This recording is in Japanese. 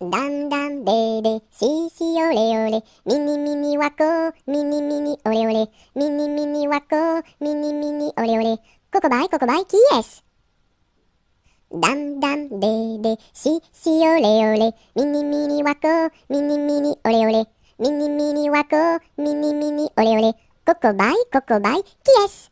だんだんべーべー、しーしーオれおれ、みニみにわこ、みにみにおれおれ、みにみにわこ、みニみニおれおれ、ここばいここばいキエスだんだんべーべー、しーしーオれおれ、みニみにわこ、みにみにおれおれ、みにみにわこ、ミニミニおれおれ、ここばいここばいキエス